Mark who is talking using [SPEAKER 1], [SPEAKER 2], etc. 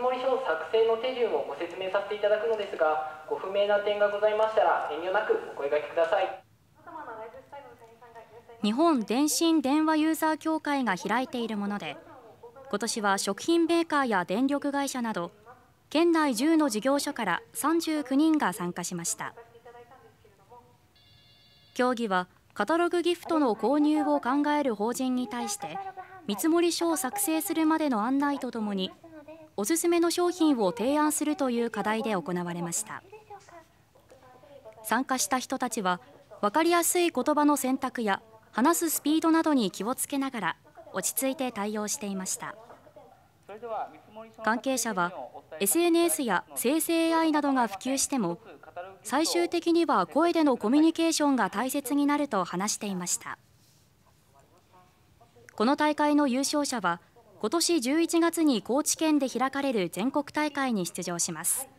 [SPEAKER 1] 見積書作成の手順をご説明させていただくのですがご不明な点がございましたら遠慮なくお声がけください
[SPEAKER 2] 日本電信電話ユーザー協会が開いているもので今年は食品メーカーや電力会社など県内10の事業所から39人が参加しました協議はカタログギフトの購入を考える法人に対して見積書を作成するまでの案内とともにおすすめの商品を提案するという課題で行われました参加した人たちは分かりやすい言葉の選択や話すスピードなどに気をつけながら落ち着いて対応していました関係者は SNS や生成 AI などが普及しても最終的には声でのコミュニケーションが大切になると話していましたこの大会の優勝者は今年11月に高知県で開かれる全国大会に出場します。